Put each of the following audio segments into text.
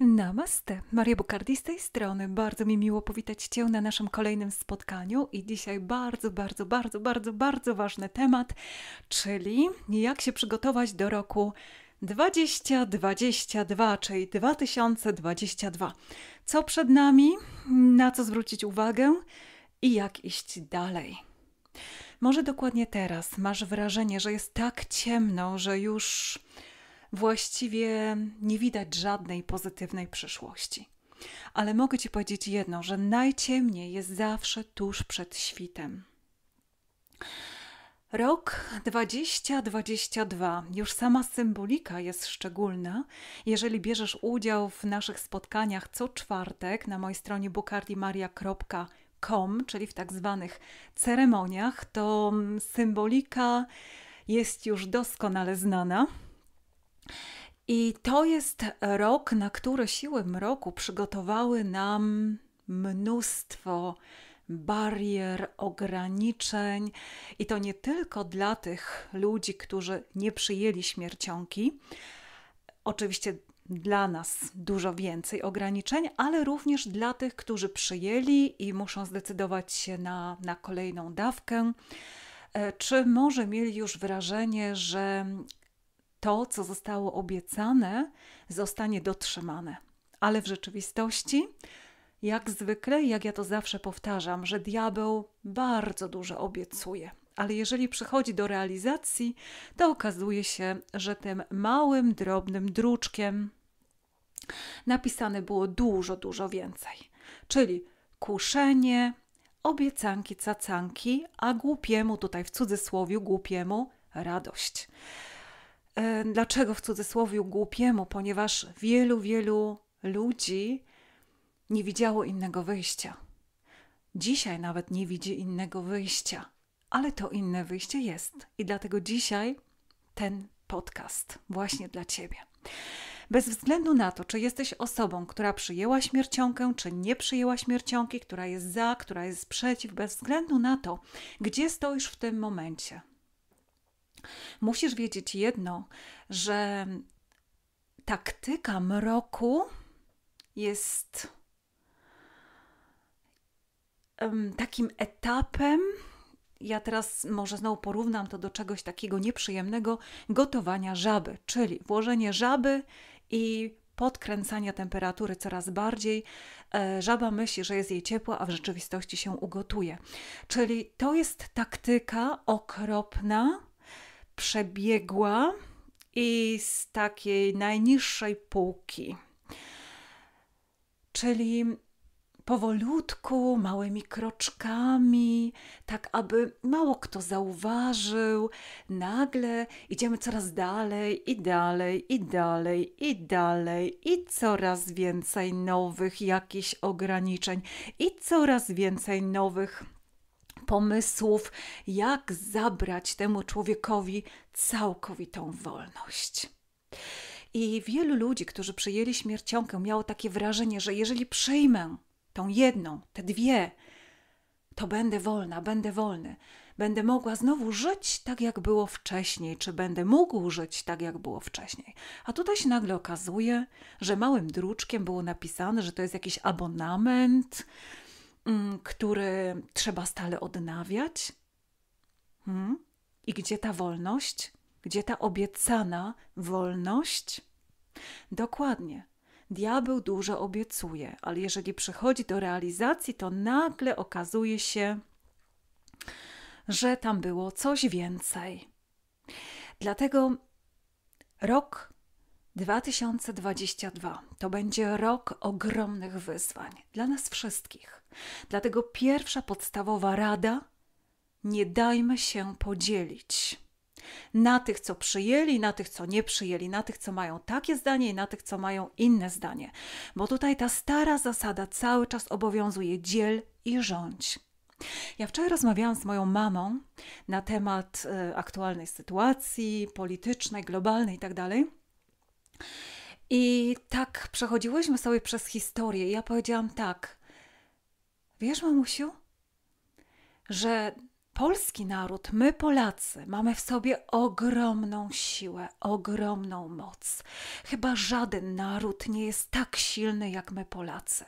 Namaste, Maria Bukardi z tej strony. Bardzo mi miło powitać Cię na naszym kolejnym spotkaniu i dzisiaj bardzo, bardzo, bardzo, bardzo, bardzo ważny temat, czyli jak się przygotować do roku 2022, czyli 2022. Co przed nami, na co zwrócić uwagę i jak iść dalej. Może dokładnie teraz masz wrażenie, że jest tak ciemno, że już właściwie nie widać żadnej pozytywnej przyszłości. Ale mogę Ci powiedzieć jedno, że najciemniej jest zawsze tuż przed świtem. Rok 2022. Już sama symbolika jest szczególna. Jeżeli bierzesz udział w naszych spotkaniach co czwartek na mojej stronie bukardimaria.com, czyli w tak zwanych ceremoniach, to symbolika jest już doskonale znana. I to jest rok, na który siły mroku przygotowały nam mnóstwo barier, ograniczeń i to nie tylko dla tych ludzi, którzy nie przyjęli śmiercionki. Oczywiście dla nas dużo więcej ograniczeń, ale również dla tych, którzy przyjęli i muszą zdecydować się na, na kolejną dawkę. E, czy może mieli już wrażenie, że to, co zostało obiecane, zostanie dotrzymane. Ale w rzeczywistości, jak zwykle, jak ja to zawsze powtarzam, że diabeł bardzo dużo obiecuje, ale jeżeli przychodzi do realizacji, to okazuje się, że tym małym, drobnym druczkiem napisane było dużo, dużo więcej. Czyli kuszenie, obiecanki, cacanki, a głupiemu, tutaj w cudzysłowie, głupiemu radość. E, dlaczego w cudzysłowie głupiemu? Ponieważ wielu, wielu ludzi nie widziało innego wyjścia. Dzisiaj nawet nie widzi innego wyjścia, ale to inne wyjście jest. I dlatego dzisiaj ten podcast właśnie dla Ciebie. Bez względu na to, czy jesteś osobą, która przyjęła śmiercionkę, czy nie przyjęła śmiercionki, która jest za, która jest przeciw, bez względu na to, gdzie stoisz w tym momencie, Musisz wiedzieć jedno, że taktyka mroku jest takim etapem. Ja teraz może znowu porównam to do czegoś takiego nieprzyjemnego gotowania żaby, czyli włożenie żaby i podkręcania temperatury coraz bardziej. E, żaba myśli, że jest jej ciepła, a w rzeczywistości się ugotuje. Czyli to jest taktyka okropna, przebiegła i z takiej najniższej półki. Czyli powolutku, małymi kroczkami, tak aby mało kto zauważył. Nagle idziemy coraz dalej i dalej i dalej i dalej i coraz więcej nowych jakichś ograniczeń i coraz więcej nowych pomysłów, jak zabrać temu człowiekowi całkowitą wolność. I wielu ludzi, którzy przyjęli śmiercionkę, miało takie wrażenie, że jeżeli przyjmę tą jedną, te dwie, to będę wolna, będę wolny, będę mogła znowu żyć tak, jak było wcześniej, czy będę mógł żyć tak, jak było wcześniej. A tutaj się nagle okazuje, że małym druczkiem było napisane, że to jest jakiś abonament, Mm, który trzeba stale odnawiać? Hmm? I gdzie ta wolność? Gdzie ta obiecana wolność? Dokładnie. Diabeł dużo obiecuje, ale jeżeli przychodzi do realizacji, to nagle okazuje się, że tam było coś więcej. Dlatego rok 2022 to będzie rok ogromnych wyzwań dla nas wszystkich. Dlatego pierwsza podstawowa rada: nie dajmy się podzielić. Na tych, co przyjęli, na tych, co nie przyjęli, na tych, co mają takie zdanie i na tych, co mają inne zdanie. Bo tutaj ta stara zasada cały czas obowiązuje: dziel i rządź. Ja wczoraj rozmawiałam z moją mamą na temat y, aktualnej sytuacji politycznej, globalnej itd. Tak I tak przechodziłyśmy sobie przez historię. I ja powiedziałam tak: Wiesz, mamusiu, że polski naród, my Polacy, mamy w sobie ogromną siłę, ogromną moc. Chyba żaden naród nie jest tak silny jak my Polacy.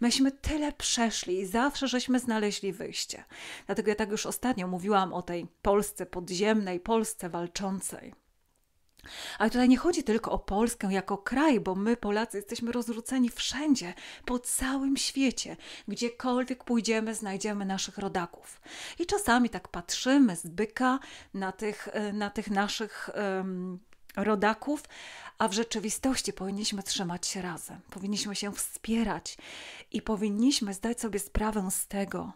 Myśmy tyle przeszli i zawsze żeśmy znaleźli wyjście. Dlatego ja tak już ostatnio mówiłam o tej Polsce podziemnej, Polsce walczącej. Ale tutaj nie chodzi tylko o Polskę jako kraj, bo my, Polacy, jesteśmy rozrzuceni wszędzie, po całym świecie. Gdziekolwiek pójdziemy, znajdziemy naszych rodaków. I czasami tak patrzymy z byka na tych, e, na tych naszych. Um, rodaków, a w rzeczywistości powinniśmy trzymać się razem, powinniśmy się wspierać i powinniśmy zdać sobie sprawę z tego,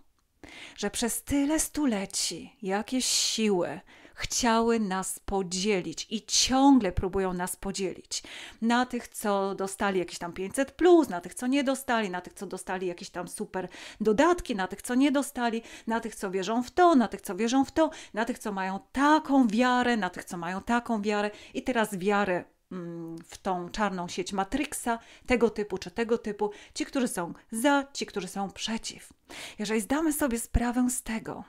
że przez tyle stuleci jakieś siły chciały nas podzielić i ciągle próbują nas podzielić. Na tych, co dostali jakieś tam 500, plus, na tych, co nie dostali, na tych, co dostali jakieś tam super dodatki, na tych, co nie dostali, na tych, co wierzą w to, na tych, co wierzą w to, na tych, co mają taką wiarę, na tych, co mają taką wiarę i teraz wiarę mm, w tą czarną sieć Matrixa, tego typu czy tego typu, ci, którzy są za, ci, którzy są przeciw. Jeżeli zdamy sobie sprawę z tego,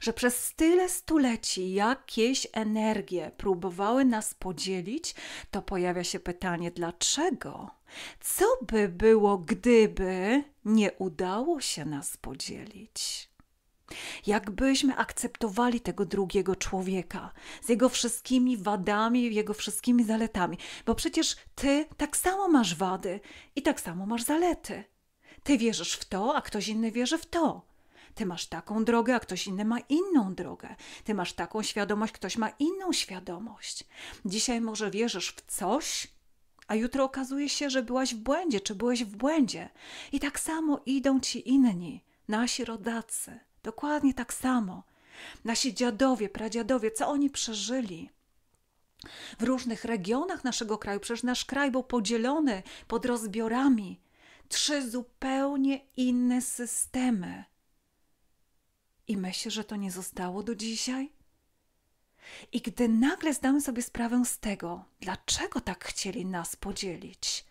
że przez tyle stuleci jakieś energie próbowały nas podzielić, to pojawia się pytanie dlaczego? Co by było, gdyby nie udało się nas podzielić? Jakbyśmy akceptowali tego drugiego człowieka z jego wszystkimi wadami, jego wszystkimi zaletami, bo przecież ty tak samo masz wady i tak samo masz zalety. Ty wierzysz w to, a ktoś inny wierzy w to. Ty masz taką drogę, a ktoś inny ma inną drogę. Ty masz taką świadomość, ktoś ma inną świadomość. Dzisiaj może wierzysz w coś, a jutro okazuje się, że byłaś w błędzie, czy byłeś w błędzie. I tak samo idą ci inni, nasi rodacy. Dokładnie tak samo. Nasi dziadowie, pradziadowie, co oni przeżyli? W różnych regionach naszego kraju, przecież nasz kraj był podzielony pod rozbiorami. Trzy zupełnie inne systemy. I myśl, że to nie zostało do dzisiaj? I gdy nagle zdałem sobie sprawę z tego, dlaczego tak chcieli nas podzielić,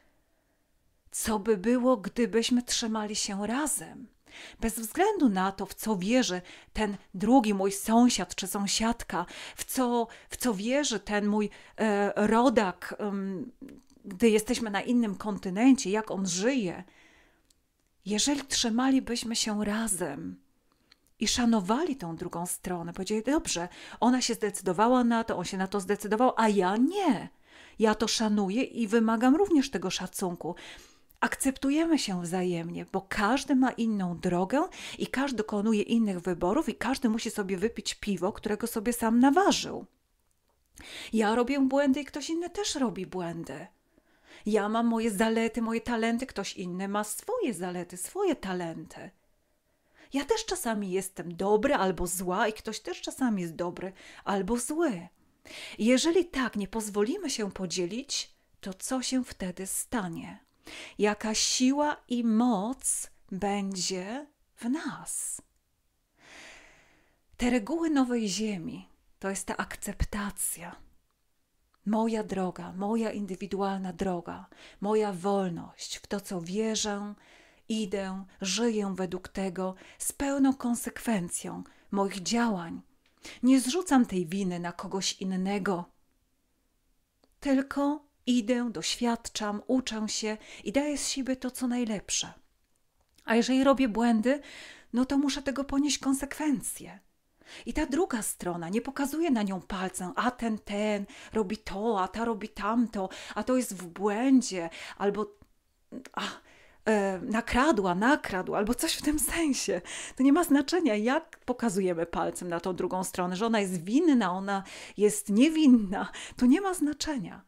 co by było, gdybyśmy trzymali się razem, bez względu na to, w co wierzy ten drugi mój sąsiad czy sąsiadka, w co, w co wierzy ten mój e, rodak, gdy jesteśmy na innym kontynencie, jak on żyje. Jeżeli trzymalibyśmy się razem, i szanowali tą drugą stronę. Powiedzieli, dobrze, ona się zdecydowała na to, on się na to zdecydował, a ja nie. Ja to szanuję i wymagam również tego szacunku. Akceptujemy się wzajemnie, bo każdy ma inną drogę i każdy dokonuje innych wyborów, i każdy musi sobie wypić piwo, którego sobie sam naważył. Ja robię błędy i ktoś inny też robi błędy. Ja mam moje zalety, moje talenty, ktoś inny ma swoje zalety, swoje talenty. Ja też czasami jestem dobry albo zła, i ktoś też czasami jest dobry albo zły. Jeżeli tak nie pozwolimy się podzielić, to co się wtedy stanie? Jaka siła i moc będzie w nas? Te reguły nowej ziemi to jest ta akceptacja. Moja droga, moja indywidualna droga, moja wolność w to, co wierzę, Idę, żyję według tego z pełną konsekwencją moich działań. Nie zrzucam tej winy na kogoś innego. Tylko idę, doświadczam, uczę się i daję z siebie to, co najlepsze. A jeżeli robię błędy, no to muszę tego ponieść konsekwencje. I ta druga strona nie pokazuje na nią palcem, a ten, ten robi to, a ta robi tamto, a to jest w błędzie, albo. A, e, nakradła, nakradł albo coś w tym sensie. To nie ma znaczenia, jak pokazujemy palcem na tą drugą stronę, że ona jest winna, ona jest niewinna. To nie ma znaczenia.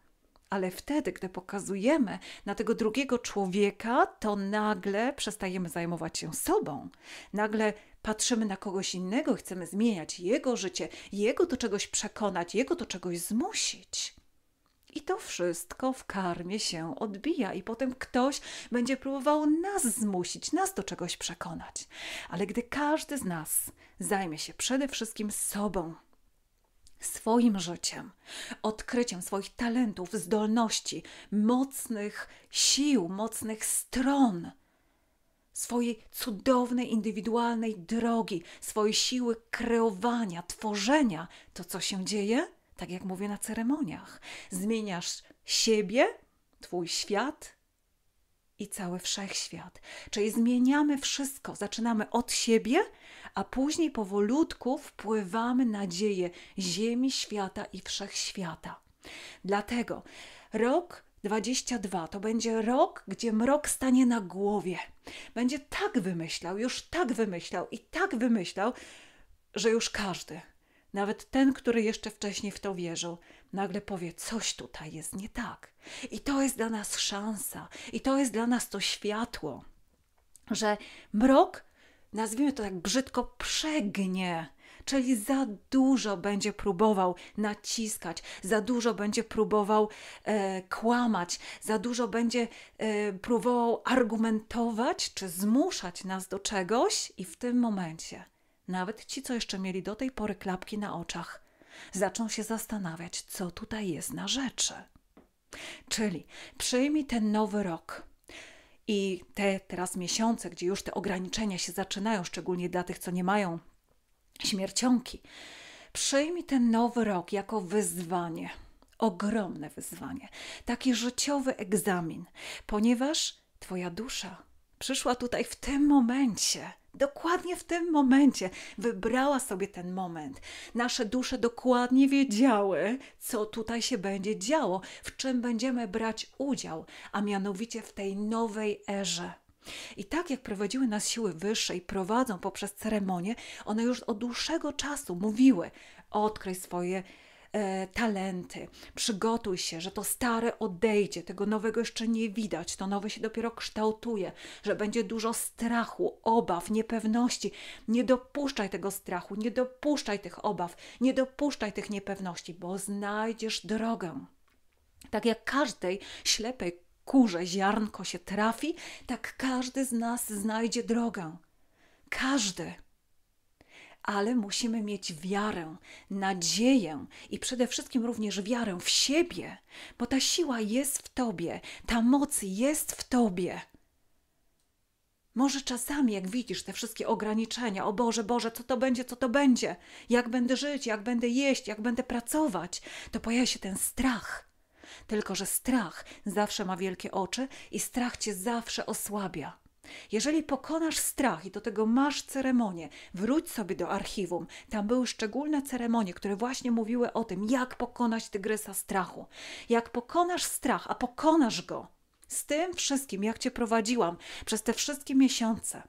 Ale wtedy, gdy pokazujemy na tego drugiego człowieka, to nagle przestajemy zajmować się sobą. Nagle patrzymy na kogoś innego, chcemy zmieniać jego życie, jego do czegoś przekonać, jego do czegoś zmusić. I to wszystko w karmie się odbija, i potem ktoś będzie próbował nas zmusić, nas do czegoś przekonać. Ale gdy każdy z nas zajmie się przede wszystkim sobą, swoim życiem, odkryciem swoich talentów, zdolności, mocnych sił, mocnych stron, swojej cudownej, indywidualnej drogi, swojej siły kreowania, tworzenia, to co się dzieje? tak jak mówię na ceremoniach. Zmieniasz siebie, Twój świat i cały wszechświat. Czyli zmieniamy wszystko, zaczynamy od siebie, a później powolutku wpływamy na dzieje Ziemi, świata i wszechświata. Dlatego rok 22 to będzie rok, gdzie mrok stanie na głowie. Będzie tak wymyślał, już tak wymyślał i tak wymyślał, że już każdy nawet ten, który jeszcze wcześniej w to wierzył, nagle powie: Coś tutaj jest nie tak. I to jest dla nas szansa, i to jest dla nas to światło, że mrok, nazwijmy to tak brzydko, przegnie czyli za dużo będzie próbował naciskać, za dużo będzie próbował e, kłamać, za dużo będzie e, próbował argumentować czy zmuszać nas do czegoś, i w tym momencie nawet ci, co jeszcze mieli do tej pory klapki na oczach, zaczną się zastanawiać, co tutaj jest na rzeczy. Czyli przyjmij ten nowy rok i te teraz miesiące, gdzie już te ograniczenia się zaczynają, szczególnie dla tych, co nie mają śmiercionki. Przyjmij ten nowy rok jako wyzwanie, ogromne wyzwanie, taki życiowy egzamin, ponieważ Twoja dusza przyszła tutaj w tym momencie. Dokładnie w tym momencie wybrała sobie ten moment. Nasze dusze dokładnie wiedziały, co tutaj się będzie działo, w czym będziemy brać udział, a mianowicie w tej nowej erze. I tak jak prowadziły nas siły wyższe i prowadzą poprzez ceremonie, one już od dłuższego czasu mówiły: odkryj swoje e, talenty. Przygotuj się, że to stare odejdzie, tego nowego jeszcze nie widać, to nowe się dopiero kształtuje, że będzie dużo strachu, obaw, niepewności. Nie dopuszczaj tego strachu, nie dopuszczaj tych obaw, nie dopuszczaj tych niepewności, bo znajdziesz drogę. Tak jak każdej ślepej kurze ziarnko się trafi, tak każdy z nas znajdzie drogę. Każdy ale musimy mieć wiarę, nadzieję i przede wszystkim również wiarę w siebie, bo ta siła jest w tobie, ta moc jest w tobie. Może czasami, jak widzisz te wszystkie ograniczenia, o Boże, Boże, co to będzie, co to będzie, jak będę żyć, jak będę jeść, jak będę pracować, to pojawia się ten strach. Tylko, że strach zawsze ma wielkie oczy i strach cię zawsze osłabia. Jeżeli pokonasz strach i do tego masz ceremonię, wróć sobie do archiwum. Tam były szczególne ceremonie, które właśnie mówiły o tym, jak pokonać tygrysa strachu. Jak pokonasz strach, a pokonasz go z tym wszystkim, jak cię prowadziłam przez te wszystkie miesiące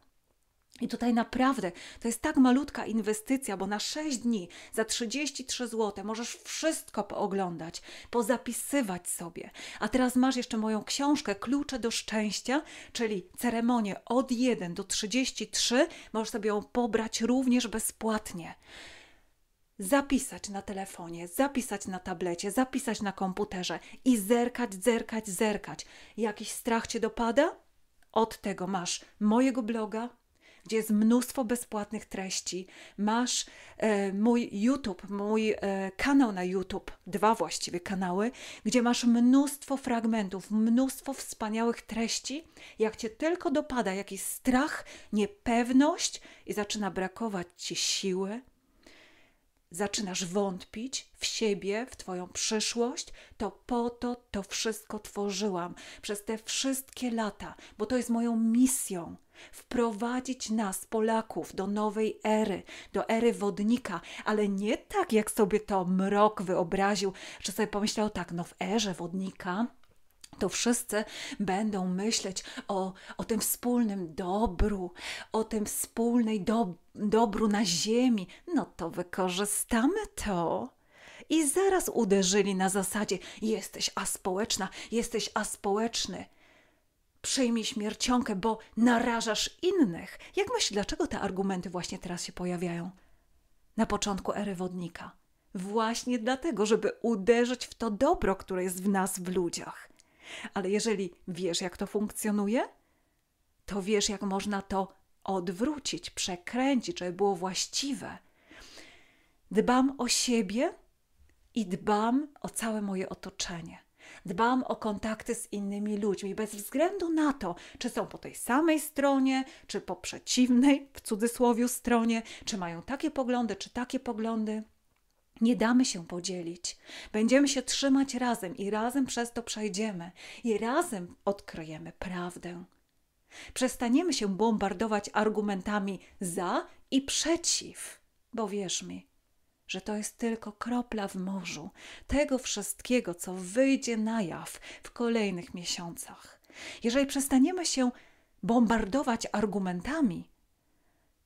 i tutaj naprawdę to jest tak malutka inwestycja, bo na 6 dni za 33 zł możesz wszystko pooglądać, pozapisywać sobie. A teraz masz jeszcze moją książkę Klucze do Szczęścia, czyli ceremonię od 1 do 33. Możesz sobie ją pobrać również bezpłatnie zapisać na telefonie, zapisać na tablecie, zapisać na komputerze i zerkać, zerkać, zerkać. Jakiś strach cię dopada? Od tego masz mojego bloga, gdzie jest mnóstwo bezpłatnych treści. Masz e, mój YouTube, mój e, kanał na YouTube, dwa właściwie kanały, gdzie masz mnóstwo fragmentów, mnóstwo wspaniałych treści. Jak cię tylko dopada jakiś strach, niepewność i zaczyna brakować ci siły, zaczynasz wątpić w siebie, w Twoją przyszłość, to po to to wszystko tworzyłam przez te wszystkie lata, bo to jest moją misją wprowadzić nas, Polaków, do nowej ery, do ery wodnika, ale nie tak, jak sobie to mrok wyobraził, że sobie pomyślał tak, no w erze wodnika to wszyscy będą myśleć o, o tym wspólnym dobru, o tym wspólnej do, dobru na ziemi, no to wykorzystamy to. I zaraz uderzyli na zasadzie: jesteś aspołeczna, jesteś aspołeczny. Przyjmij śmiercionkę, bo narażasz innych. Jak myślisz, dlaczego te argumenty właśnie teraz się pojawiają? Na początku ery wodnika. Właśnie dlatego, żeby uderzyć w to dobro, które jest w nas, w ludziach. Ale jeżeli wiesz, jak to funkcjonuje, to wiesz, jak można to odwrócić, przekręcić, żeby było właściwe. Dbam o siebie i dbam o całe moje otoczenie. Dbam o kontakty z innymi ludźmi, bez względu na to, czy są po tej samej stronie, czy po przeciwnej, w cudzysłowie, stronie, czy mają takie poglądy, czy takie poglądy. Nie damy się podzielić. Będziemy się trzymać razem i razem przez to przejdziemy i razem odkryjemy prawdę. Przestaniemy się bombardować argumentami za i przeciw, bo wierz mi, że to jest tylko kropla w morzu tego wszystkiego, co wyjdzie na jaw w kolejnych miesiącach. Jeżeli przestaniemy się bombardować argumentami,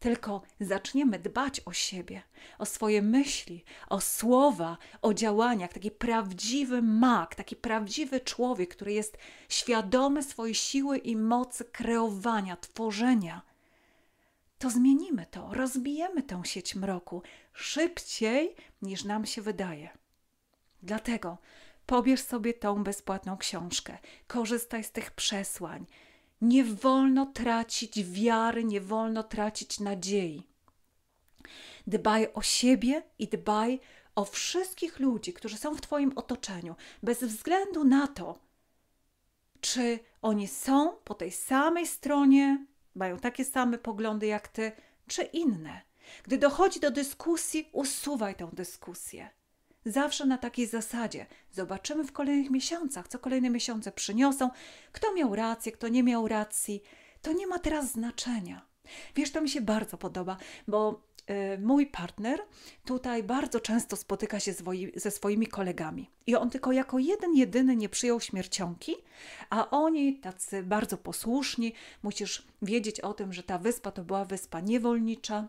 tylko zaczniemy dbać o siebie, o swoje myśli, o słowa, o działaniach, taki prawdziwy mak, taki prawdziwy człowiek, który jest świadomy swojej siły i mocy kreowania, tworzenia, to zmienimy to, rozbijemy tę sieć mroku szybciej niż nam się wydaje. Dlatego pobierz sobie tą bezpłatną książkę, korzystaj z tych przesłań, nie wolno tracić wiary, nie wolno tracić nadziei. Dbaj o siebie i dbaj o wszystkich ludzi, którzy są w Twoim otoczeniu, bez względu na to, czy oni są po tej samej stronie, mają takie same poglądy jak Ty, czy inne. Gdy dochodzi do dyskusji, usuwaj tę dyskusję. Zawsze na takiej zasadzie. Zobaczymy w kolejnych miesiącach, co kolejne miesiące przyniosą, kto miał rację, kto nie miał racji. To nie ma teraz znaczenia. Wiesz, to mi się bardzo podoba, bo y, mój partner tutaj bardzo często spotyka się ze swoimi kolegami. I on tylko jako jeden jedyny nie przyjął śmiercionki, a oni tacy bardzo posłuszni. Musisz wiedzieć o tym, że ta wyspa to była wyspa niewolnicza,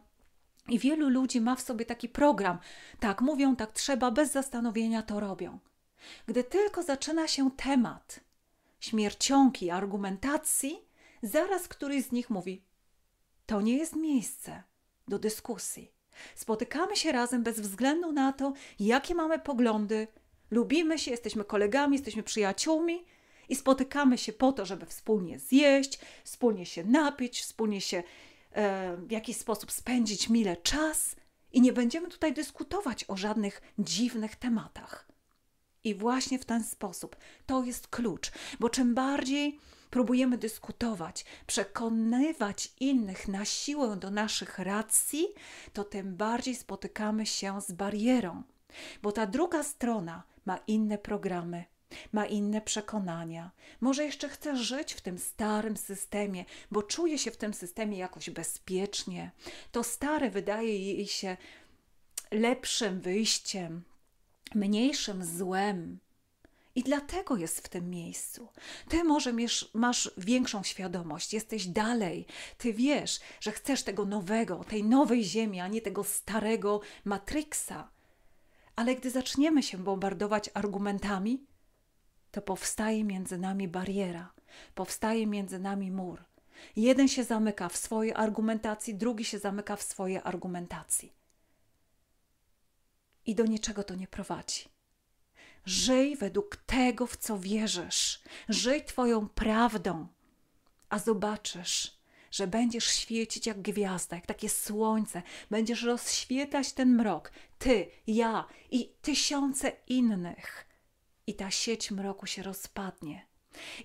i wielu ludzi ma w sobie taki program. Tak, mówią, tak trzeba, bez zastanowienia to robią. Gdy tylko zaczyna się temat śmiercionki, argumentacji, zaraz któryś z nich mówi: To nie jest miejsce do dyskusji. Spotykamy się razem bez względu na to, jakie mamy poglądy. Lubimy się, jesteśmy kolegami, jesteśmy przyjaciółmi i spotykamy się po to, żeby wspólnie zjeść, wspólnie się napić, wspólnie się E, w jakiś sposób spędzić mile czas i nie będziemy tutaj dyskutować o żadnych dziwnych tematach. I właśnie w ten sposób to jest klucz, bo czym bardziej próbujemy dyskutować, przekonywać innych na siłę do naszych racji, to tym bardziej spotykamy się z barierą, bo ta druga strona ma inne programy, ma inne przekonania, może jeszcze chce żyć w tym starym systemie, bo czuje się w tym systemie jakoś bezpiecznie. To stare wydaje jej się lepszym wyjściem, mniejszym złem. I dlatego jest w tym miejscu. Ty może miesz, masz większą świadomość, jesteś dalej. Ty wiesz, że chcesz tego nowego, tej nowej ziemi, a nie tego starego Matrixa. Ale gdy zaczniemy się bombardować argumentami, to powstaje między nami bariera, powstaje między nami mur. Jeden się zamyka w swojej argumentacji, drugi się zamyka w swojej argumentacji. I do niczego to nie prowadzi. Żyj według tego, w co wierzysz. Żyj Twoją prawdą, a zobaczysz, że będziesz świecić jak gwiazda, jak takie słońce, będziesz rozświetlać ten mrok, ty, ja i tysiące innych, i ta sieć mroku się rozpadnie.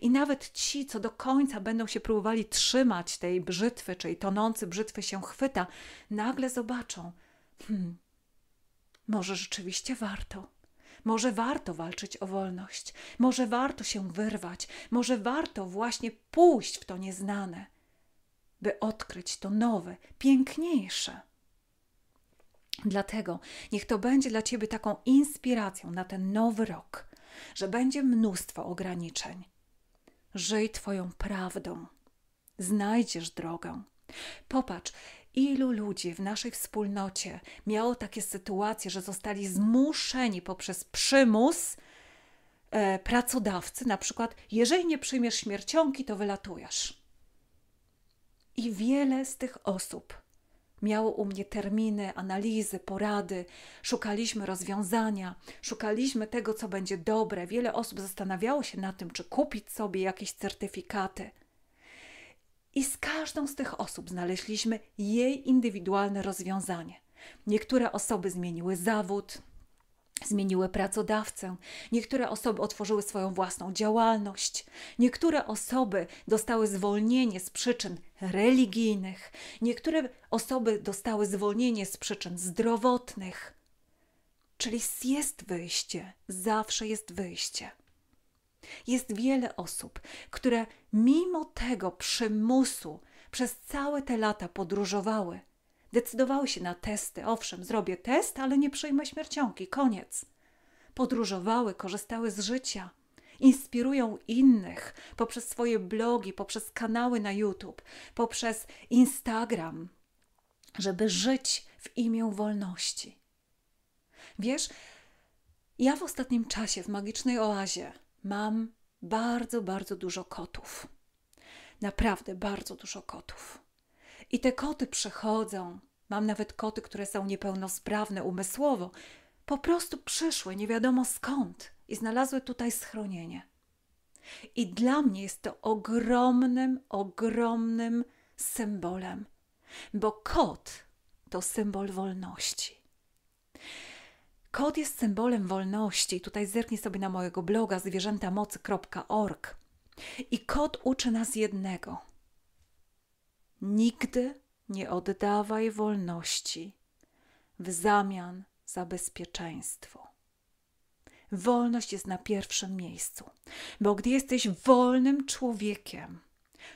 I nawet ci, co do końca będą się próbowali trzymać tej brzytwy, czyli tonący brzytwy się chwyta, nagle zobaczą: hmm, może rzeczywiście warto. Może warto walczyć o wolność, może warto się wyrwać, może warto właśnie pójść w to nieznane, by odkryć to nowe, piękniejsze. Dlatego niech to będzie dla Ciebie taką inspiracją na ten nowy rok że będzie mnóstwo ograniczeń. Żyj Twoją prawdą, znajdziesz drogę. Popatrz, ilu ludzi w naszej wspólnocie miało takie sytuacje, że zostali zmuszeni poprzez przymus e, pracodawcy, na przykład, jeżeli nie przyjmiesz śmiercionki, to wylatujesz. I wiele z tych osób Miało u mnie terminy, analizy, porady, szukaliśmy rozwiązania, szukaliśmy tego, co będzie dobre. Wiele osób zastanawiało się na tym, czy kupić sobie jakieś certyfikaty. I z każdą z tych osób znaleźliśmy jej indywidualne rozwiązanie. Niektóre osoby zmieniły zawód, Zmieniły pracodawcę, niektóre osoby otworzyły swoją własną działalność, niektóre osoby dostały zwolnienie z przyczyn religijnych, niektóre osoby dostały zwolnienie z przyczyn zdrowotnych. Czyli jest wyjście, zawsze jest wyjście. Jest wiele osób, które mimo tego przymusu przez całe te lata podróżowały Decydowały się na testy. Owszem, zrobię test, ale nie przejmę śmiercionki. Koniec. Podróżowały, korzystały z życia. Inspirują innych poprzez swoje blogi, poprzez kanały na YouTube, poprzez Instagram, żeby żyć w imię wolności. Wiesz, ja w ostatnim czasie w magicznej oazie mam bardzo, bardzo dużo kotów. Naprawdę bardzo dużo kotów. I te koty przychodzą. Mam nawet koty, które są niepełnosprawne umysłowo. Po prostu przyszły, nie wiadomo skąd, i znalazły tutaj schronienie. I dla mnie jest to ogromnym, ogromnym symbolem, bo kot to symbol wolności. Kot jest symbolem wolności. Tutaj zerknij sobie na mojego bloga zwierzętamocy.org. I kot uczy nas jednego – Nigdy nie oddawaj wolności w zamian za bezpieczeństwo. Wolność jest na pierwszym miejscu, bo gdy jesteś wolnym człowiekiem,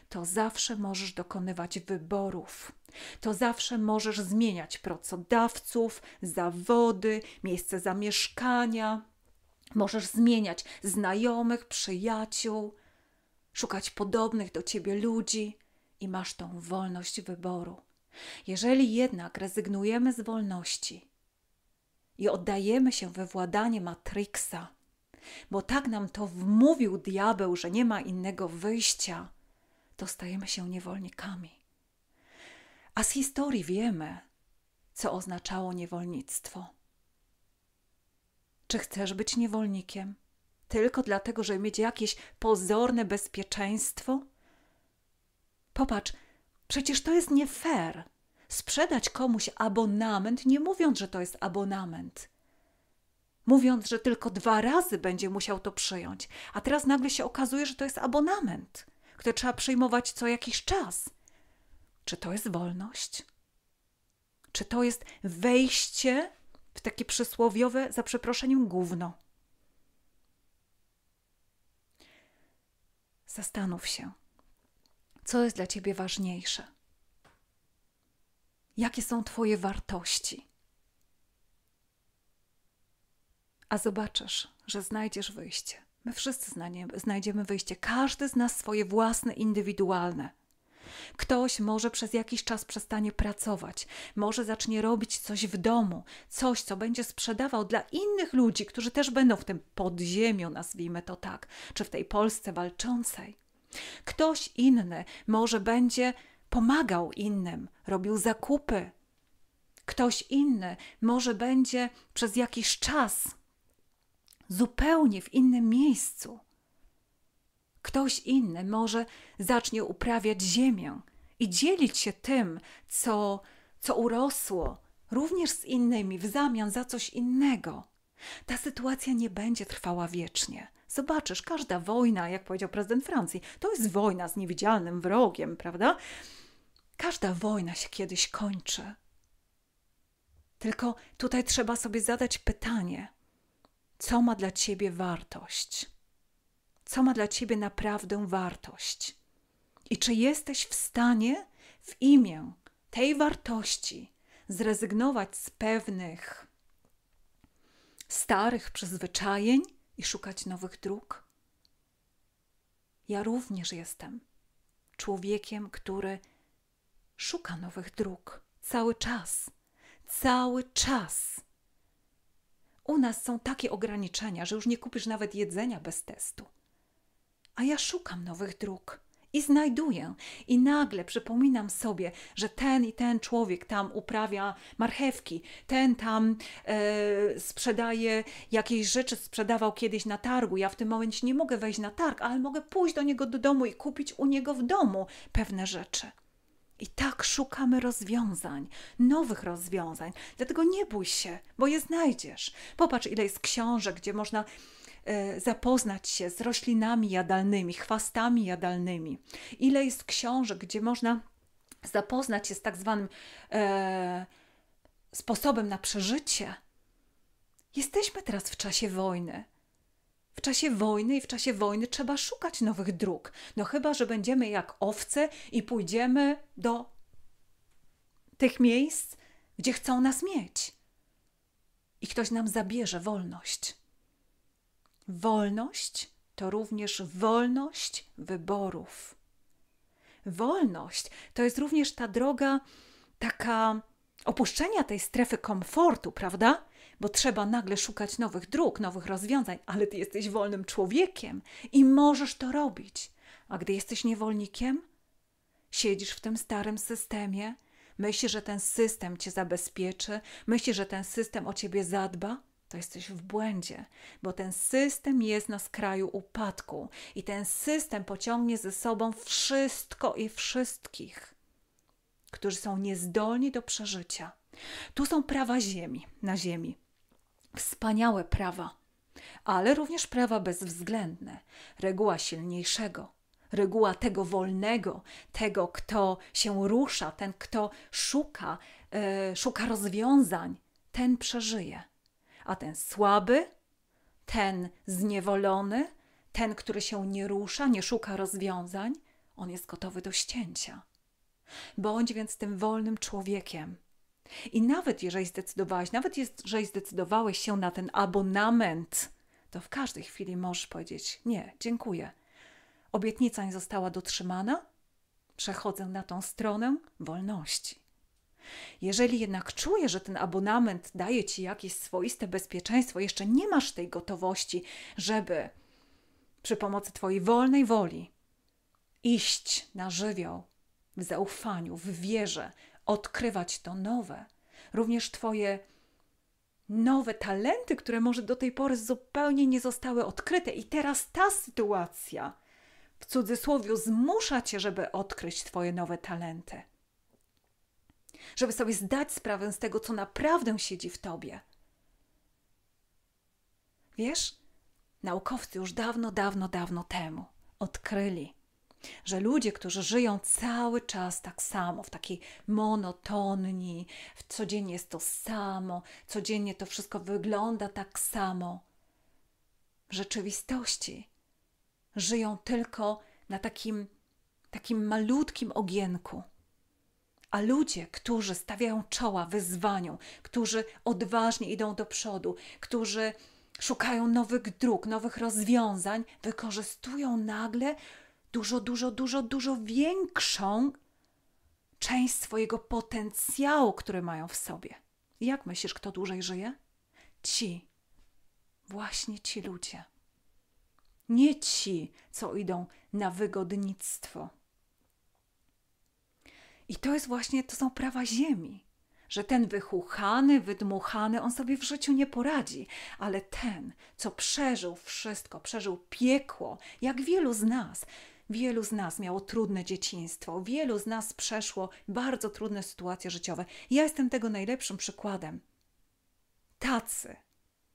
to zawsze możesz dokonywać wyborów. To zawsze możesz zmieniać pracodawców, zawody, miejsce zamieszkania. Możesz zmieniać znajomych, przyjaciół, szukać podobnych do ciebie ludzi, i masz tą wolność wyboru. Jeżeli jednak rezygnujemy z wolności i oddajemy się we władanie Matrixa, bo tak nam to wmówił diabeł, że nie ma innego wyjścia, to stajemy się niewolnikami. A z historii wiemy, co oznaczało niewolnictwo. Czy chcesz być niewolnikiem? Tylko dlatego, że mieć jakieś pozorne bezpieczeństwo? Popatrz, przecież to jest nie fair. Sprzedać komuś abonament, nie mówiąc, że to jest abonament. Mówiąc, że tylko dwa razy będzie musiał to przyjąć, a teraz nagle się okazuje, że to jest abonament, który trzeba przyjmować co jakiś czas. Czy to jest wolność? Czy to jest wejście w takie przysłowiowe, za przeproszeniem, gówno? Zastanów się co jest dla ciebie ważniejsze. Jakie są twoje wartości? A zobaczysz, że znajdziesz wyjście. My wszyscy znajdziemy wyjście. Każdy z nas swoje własne, indywidualne. Ktoś może przez jakiś czas przestanie pracować, może zacznie robić coś w domu, coś, co będzie sprzedawał dla innych ludzi, którzy też będą w tym podziemiu, nazwijmy to tak, czy w tej Polsce walczącej. Ktoś inny może będzie pomagał innym, robił zakupy. Ktoś inny może będzie przez jakiś czas zupełnie w innym miejscu. Ktoś inny może zacznie uprawiać ziemię i dzielić się tym, co, co urosło, również z innymi w zamian za coś innego. Ta sytuacja nie będzie trwała wiecznie. Zobaczysz, każda wojna, jak powiedział prezydent Francji, to jest wojna z niewidzialnym wrogiem, prawda? Każda wojna się kiedyś kończy. Tylko tutaj trzeba sobie zadać pytanie, co ma dla ciebie wartość? Co ma dla ciebie naprawdę wartość? I czy jesteś w stanie w imię tej wartości zrezygnować z pewnych starych przyzwyczajeń, i szukać nowych dróg? Ja również jestem człowiekiem, który szuka nowych dróg cały czas, cały czas. U nas są takie ograniczenia, że już nie kupisz nawet jedzenia bez testu. A ja szukam nowych dróg i znajduję. I nagle przypominam sobie, że ten i ten człowiek tam uprawia marchewki, ten tam e, sprzedaje jakieś rzeczy, sprzedawał kiedyś na targu. Ja w tym momencie nie mogę wejść na targ, ale mogę pójść do niego do domu i kupić u niego w domu pewne rzeczy. I tak szukamy rozwiązań, nowych rozwiązań. Dlatego nie bój się, bo je znajdziesz. Popatrz, ile jest książek, gdzie można E, zapoznać się z roślinami jadalnymi, chwastami jadalnymi. Ile jest książek, gdzie można zapoznać się z tak zwanym e, sposobem na przeżycie. Jesteśmy teraz w czasie wojny. W czasie wojny i w czasie wojny trzeba szukać nowych dróg. No chyba, że będziemy jak owce i pójdziemy do tych miejsc, gdzie chcą nas mieć. I ktoś nam zabierze wolność. Wolność to również wolność wyborów. Wolność to jest również ta droga taka opuszczenia tej strefy komfortu, prawda? Bo trzeba nagle szukać nowych dróg, nowych rozwiązań, ale ty jesteś wolnym człowiekiem i możesz to robić. A gdy jesteś niewolnikiem, siedzisz w tym starym systemie, myślisz, że ten system cię zabezpieczy, myślisz, że ten system o ciebie zadba to jesteś w błędzie, bo ten system jest na skraju upadku i ten system pociągnie ze sobą wszystko i wszystkich, którzy są niezdolni do przeżycia. Tu są prawa ziemi, na ziemi. Wspaniałe prawa, ale również prawa bezwzględne, reguła silniejszego, reguła tego wolnego, tego, kto się rusza, ten, kto szuka, yy, szuka rozwiązań, ten przeżyje a ten słaby, ten zniewolony, ten, który się nie rusza, nie szuka rozwiązań, on jest gotowy do ścięcia. Bądź więc tym wolnym człowiekiem. I nawet jeżeli zdecydowałeś, nawet jeżeli zdecydowałeś się na ten abonament, to w każdej chwili możesz powiedzieć: Nie, dziękuję. Obietnica nie została dotrzymana, przechodzę na tą stronę wolności. Jeżeli jednak czujesz, że ten abonament daje ci jakieś swoiste bezpieczeństwo, jeszcze nie masz tej gotowości, żeby przy pomocy Twojej wolnej woli iść na żywioł w zaufaniu, w wierze, odkrywać to nowe, również Twoje nowe talenty, które może do tej pory zupełnie nie zostały odkryte, i teraz ta sytuacja w cudzysłowie zmusza Cię, żeby odkryć Twoje nowe talenty żeby sobie zdać sprawę z tego, co naprawdę siedzi w tobie. Wiesz, naukowcy już dawno, dawno, dawno temu odkryli, że ludzie, którzy żyją cały czas tak samo, w takiej monotonii, w codziennie jest to samo, codziennie to wszystko wygląda tak samo, w rzeczywistości żyją tylko na takim, takim malutkim ogienku a ludzie, którzy stawiają czoła wyzwaniom, którzy odważnie idą do przodu, którzy szukają nowych dróg, nowych rozwiązań, wykorzystują nagle dużo, dużo, dużo, dużo większą część swojego potencjału, który mają w sobie. Jak myślisz, kto dłużej żyje? Ci, właśnie ci ludzie. Nie ci, co idą na wygodnictwo i to jest właśnie, to są prawa ziemi, że ten wychuchany, wydmuchany, on sobie w życiu nie poradzi, ale ten, co przeżył wszystko, przeżył piekło, jak wielu z nas, Wielu z nas miało trudne dzieciństwo, wielu z nas przeszło bardzo trudne sytuacje życiowe. Ja jestem tego najlepszym przykładem. Tacy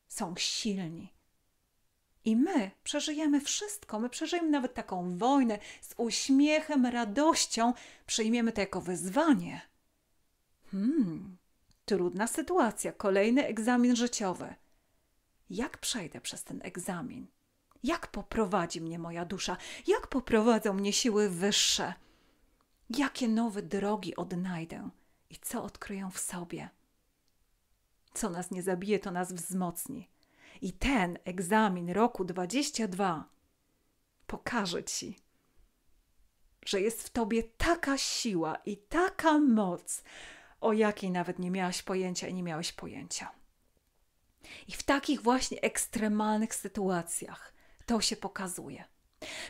są silni, i my przeżyjemy wszystko, my przeżyjemy nawet taką wojnę z uśmiechem, radością, przyjmiemy to jako wyzwanie. Hmm, trudna sytuacja, kolejny egzamin życiowy. Jak przejdę przez ten egzamin? Jak poprowadzi mnie moja dusza? Jak poprowadzą mnie siły wyższe? Jakie nowe drogi odnajdę i co odkryję w sobie? Co nas nie zabije, to nas wzmocni i ten egzamin roku 22 pokaże ci, że jest w tobie taka siła i taka moc, o jakiej nawet nie miałaś pojęcia i nie miałeś pojęcia. I w takich właśnie ekstremalnych sytuacjach to się pokazuje.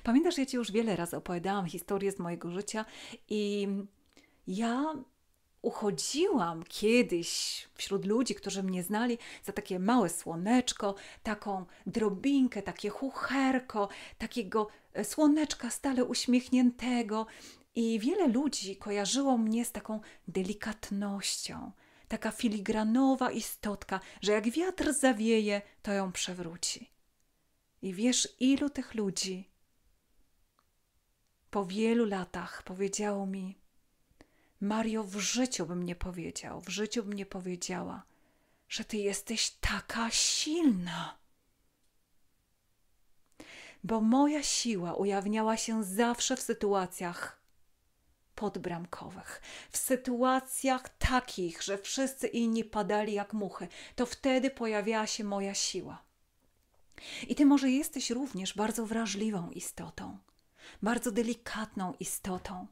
Pamiętasz, ja ci już wiele razy opowiadałam historię z mojego życia i ja uchodziłam kiedyś wśród ludzi, którzy mnie znali, za takie małe słoneczko, taką drobinkę, takie chucherko, takiego e, słoneczka stale uśmiechniętego. I wiele ludzi kojarzyło mnie z taką delikatnością, taka filigranowa istotka, że jak wiatr zawieje, to ją przewróci. I wiesz, ilu tych ludzi po wielu latach powiedziało mi, Mario, w życiu bym nie powiedział, w życiu bym nie powiedziała, że ty jesteś taka silna. Bo moja siła ujawniała się zawsze w sytuacjach podbramkowych, w sytuacjach takich, że wszyscy inni padali jak muchy. To wtedy pojawiała się moja siła. I ty może jesteś również bardzo wrażliwą istotą, bardzo delikatną istotą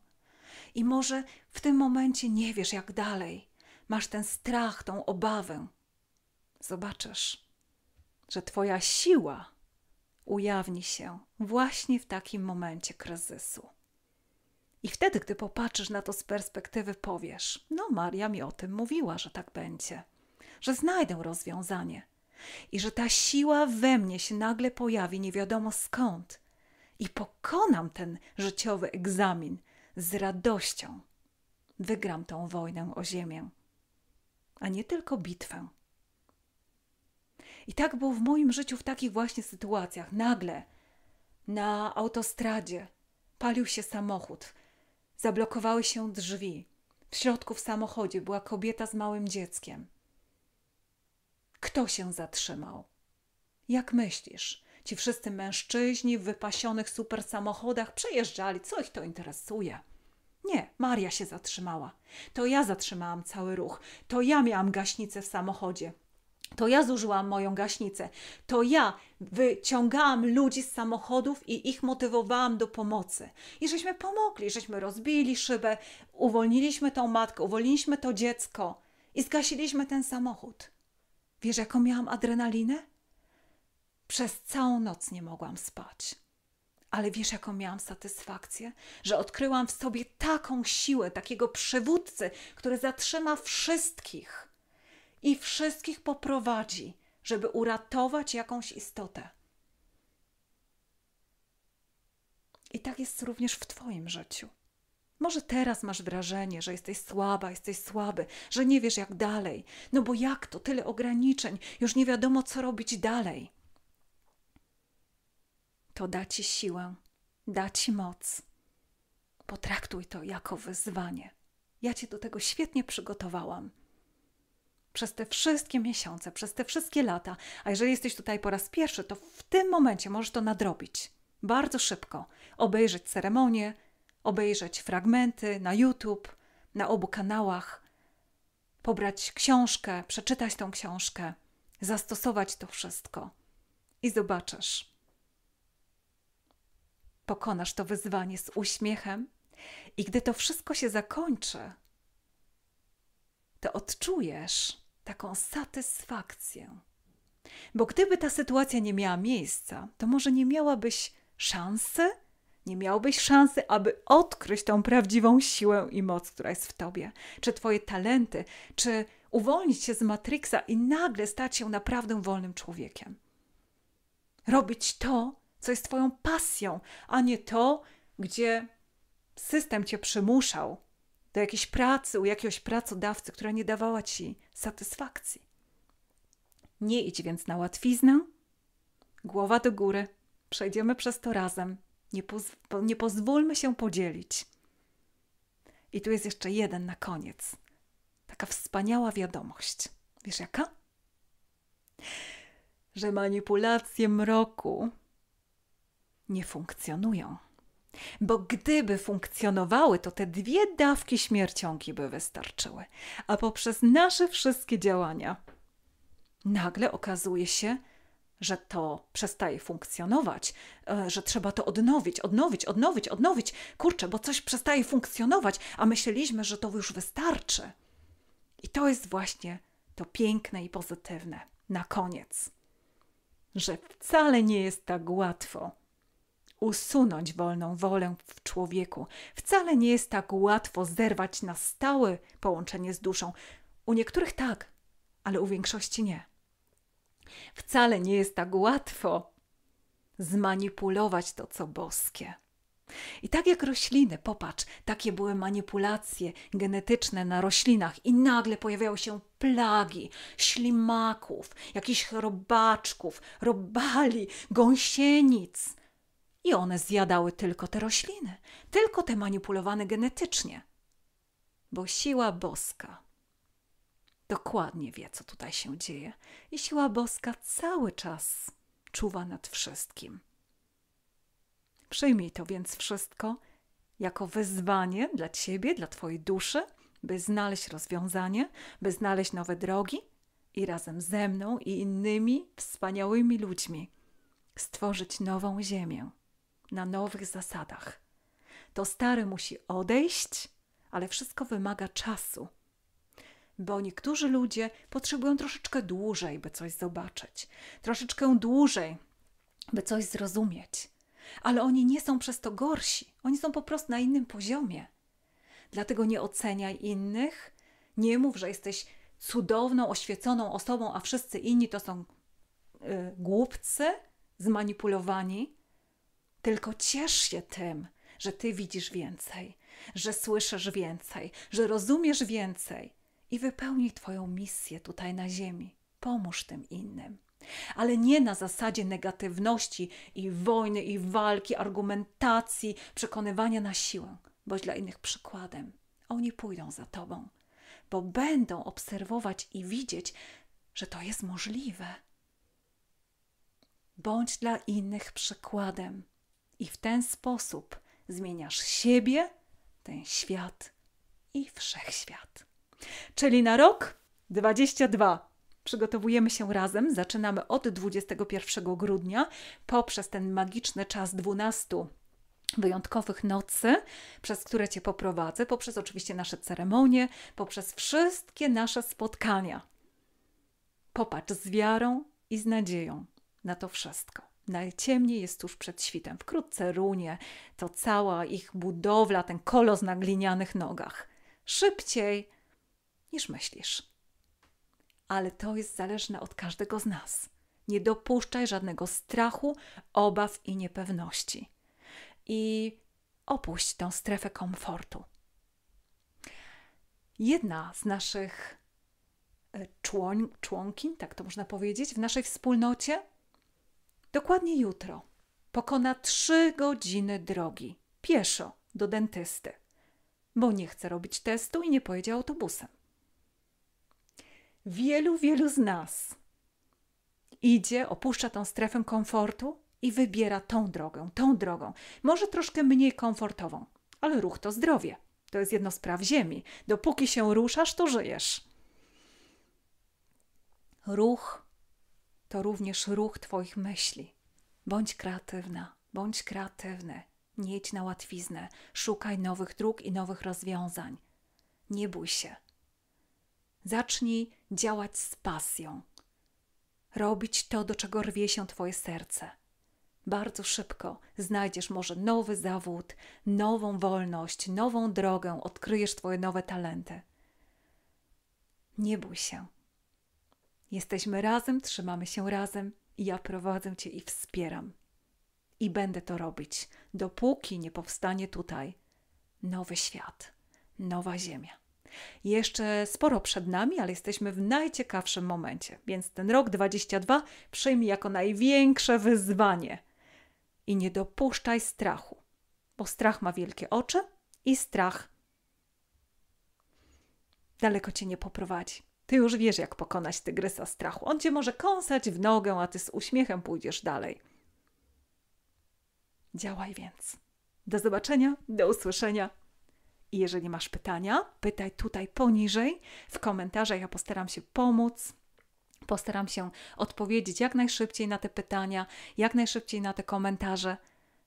i może w tym momencie nie wiesz, jak dalej. Masz ten strach, tą obawę. Zobaczysz, że Twoja siła ujawni się właśnie w takim momencie kryzysu. I wtedy, gdy popatrzysz na to z perspektywy, powiesz: No, Maria mi o tym mówiła, że tak będzie, że znajdę rozwiązanie i że ta siła we mnie się nagle pojawi nie wiadomo skąd i pokonam ten życiowy egzamin, z radością wygram tą wojnę o ziemię, a nie tylko bitwę. I tak było w moim życiu w takich właśnie sytuacjach. Nagle na autostradzie palił się samochód, zablokowały się drzwi. W środku w samochodzie była kobieta z małym dzieckiem. Kto się zatrzymał? Jak myślisz? Ci wszyscy mężczyźni w wypasionych super samochodach przejeżdżali, co ich to interesuje? Nie, Maria się zatrzymała. To ja zatrzymałam cały ruch. To ja miałam gaśnicę w samochodzie. To ja zużyłam moją gaśnicę. To ja wyciągałam ludzi z samochodów i ich motywowałam do pomocy. I żeśmy pomogli, żeśmy rozbili szybę, uwolniliśmy tą matkę, uwolniliśmy to dziecko i zgasiliśmy ten samochód. Wiesz, jaką miałam adrenalinę? Przez całą noc nie mogłam spać. Ale wiesz, jaką miałam satysfakcję? Że odkryłam w sobie taką siłę, takiego przywódcy, który zatrzyma wszystkich i wszystkich poprowadzi, żeby uratować jakąś istotę. I tak jest również w Twoim życiu. Może teraz masz wrażenie, że jesteś słaba, jesteś słaby, że nie wiesz jak dalej. No bo jak to, tyle ograniczeń, już nie wiadomo co robić dalej to da ci siłę, da ci moc. Potraktuj to jako wyzwanie. Ja cię do tego świetnie przygotowałam. Przez te wszystkie miesiące, przez te wszystkie lata, a jeżeli jesteś tutaj po raz pierwszy, to w tym momencie możesz to nadrobić. Bardzo szybko. Obejrzeć ceremonię, obejrzeć fragmenty na YouTube, na obu kanałach, pobrać książkę, przeczytać tą książkę, zastosować to wszystko i zobaczysz pokonasz to wyzwanie z uśmiechem i gdy to wszystko się zakończy, to odczujesz taką satysfakcję. Bo gdyby ta sytuacja nie miała miejsca, to może nie miałabyś szansy, nie miałbyś szansy, aby odkryć tą prawdziwą siłę i moc, która jest w tobie, czy twoje talenty, czy uwolnić się z Matrixa i nagle stać się naprawdę wolnym człowiekiem. Robić to, co jest Twoją pasją, a nie to, gdzie system Cię przymuszał do jakiejś pracy u jakiegoś pracodawcy, która nie dawała Ci satysfakcji. Nie idź więc na łatwiznę, głowa do góry, przejdziemy przez to razem. Nie, pozw- nie pozwólmy się podzielić. I tu jest jeszcze jeden na koniec. Taka wspaniała wiadomość. Wiesz jaka? Że manipulacje mroku nie funkcjonują. Bo gdyby funkcjonowały, to te dwie dawki śmiercionki by wystarczyły. A poprzez nasze wszystkie działania nagle okazuje się, że to przestaje funkcjonować, e, że trzeba to odnowić, odnowić, odnowić, odnowić. Kurczę, bo coś przestaje funkcjonować, a myśleliśmy, że to już wystarczy. I to jest właśnie to piękne i pozytywne na koniec, że wcale nie jest tak łatwo usunąć wolną wolę w człowieku. Wcale nie jest tak łatwo zerwać na stałe połączenie z duszą. U niektórych tak, ale u większości nie. Wcale nie jest tak łatwo zmanipulować to, co boskie. I tak jak rośliny, popatrz, takie były manipulacje genetyczne na roślinach, i nagle pojawiały się plagi ślimaków, jakichś robaczków, robali, gąsienic i one zjadały tylko te rośliny, tylko te manipulowane genetycznie. Bo siła boska dokładnie wie, co tutaj się dzieje, i siła boska cały czas czuwa nad wszystkim. Przyjmij to więc wszystko jako wyzwanie dla ciebie, dla twojej duszy, by znaleźć rozwiązanie, by znaleźć nowe drogi i razem ze mną i innymi wspaniałymi ludźmi stworzyć nową ziemię na nowych zasadach. To stare musi odejść, ale wszystko wymaga czasu. Bo niektórzy ludzie potrzebują troszeczkę dłużej, by coś zobaczyć, troszeczkę dłużej, by coś zrozumieć. Ale oni nie są przez to gorsi, oni są po prostu na innym poziomie. Dlatego nie oceniaj innych, nie mów, że jesteś cudowną, oświeconą osobą, a wszyscy inni to są y, głupcy, zmanipulowani. Tylko ciesz się tym, że ty widzisz więcej, że słyszysz więcej, że rozumiesz więcej i wypełnij Twoją misję tutaj na Ziemi. Pomóż tym innym. Ale nie na zasadzie negatywności i wojny, i walki, argumentacji, przekonywania na siłę. Bądź dla innych przykładem. Oni pójdą za Tobą, bo będą obserwować i widzieć, że to jest możliwe. Bądź dla innych przykładem. I w ten sposób zmieniasz siebie, ten świat i wszechświat. Czyli na rok 22 przygotowujemy się razem. Zaczynamy od 21 grudnia poprzez ten magiczny czas 12 wyjątkowych nocy, przez które Cię poprowadzę, poprzez oczywiście nasze ceremonie, poprzez wszystkie nasze spotkania. Popatrz z wiarą i z nadzieją na to wszystko. Najciemniej jest tuż przed świtem. Wkrótce runie to cała ich budowla, ten kolos na glinianych nogach. Szybciej niż myślisz. Ale to jest zależne od każdego z nas. Nie dopuszczaj żadnego strachu, obaw i niepewności. I opuść tą strefę komfortu. Jedna z naszych e, człoń, członkiń, tak to można powiedzieć, w naszej wspólnocie Dokładnie jutro pokona trzy godziny drogi pieszo do dentysty, bo nie chce robić testu i nie pojedzie autobusem. Wielu, wielu z nas idzie, opuszcza tą strefę komfortu i wybiera tą drogę, tą drogą, może troszkę mniej komfortową, ale ruch to zdrowie. To jest jedno z praw ziemi. Dopóki się ruszasz, to żyjesz. Ruch to również ruch Twoich myśli. Bądź kreatywna, bądź kreatywny, nie idź na łatwiznę, szukaj nowych dróg i nowych rozwiązań. Nie bój się. Zacznij działać z pasją, robić to, do czego rwie się Twoje serce. Bardzo szybko znajdziesz może nowy zawód, nową wolność, nową drogę, odkryjesz Twoje nowe talenty. Nie bój się. Jesteśmy razem, trzymamy się razem i ja prowadzę Cię i wspieram. I będę to robić, dopóki nie powstanie tutaj nowy świat, nowa ziemia. Jeszcze sporo przed nami, ale jesteśmy w najciekawszym momencie, więc ten rok 22 przyjmij jako największe wyzwanie. I nie dopuszczaj strachu, bo strach ma wielkie oczy i strach daleko cię nie poprowadzi. Ty już wiesz, jak pokonać tygrysa strachu. On cię może kąsać w nogę, a ty z uśmiechem pójdziesz dalej. Działaj więc. Do zobaczenia, do usłyszenia. I jeżeli masz pytania, pytaj tutaj poniżej w komentarzach. Ja postaram się pomóc. Postaram się odpowiedzieć jak najszybciej na te pytania, jak najszybciej na te komentarze.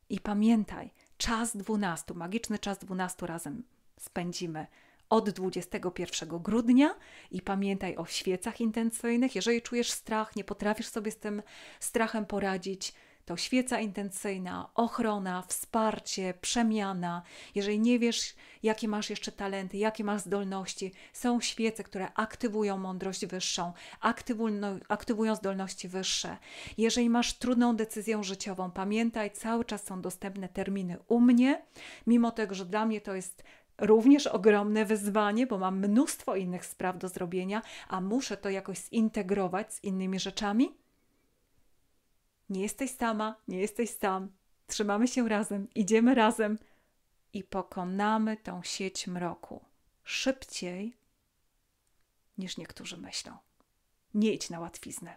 I pamiętaj, czas 12, magiczny czas 12 razem spędzimy od 21 grudnia i pamiętaj o świecach intencyjnych. Jeżeli czujesz strach, nie potrafisz sobie z tym strachem poradzić, to świeca intencyjna, ochrona, wsparcie, przemiana. Jeżeli nie wiesz, jakie masz jeszcze talenty, jakie masz zdolności, są świece, które aktywują mądrość wyższą, aktywują, aktywują zdolności wyższe. Jeżeli masz trudną decyzję życiową, pamiętaj, cały czas są dostępne terminy u mnie, mimo tego, że dla mnie to jest również ogromne wyzwanie, bo mam mnóstwo innych spraw do zrobienia, a muszę to jakoś zintegrować z innymi rzeczami. Nie jesteś sama, nie jesteś sam. Trzymamy się razem, idziemy razem i pokonamy tą sieć mroku szybciej niż niektórzy myślą. Nie idź na łatwiznę.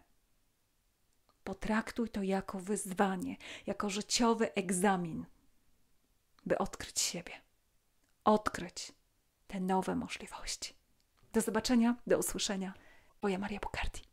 Potraktuj to jako wyzwanie, jako życiowy egzamin, by odkryć siebie odkryć te nowe możliwości. Do zobaczenia, do usłyszenia. Twoja Maria Bukardi.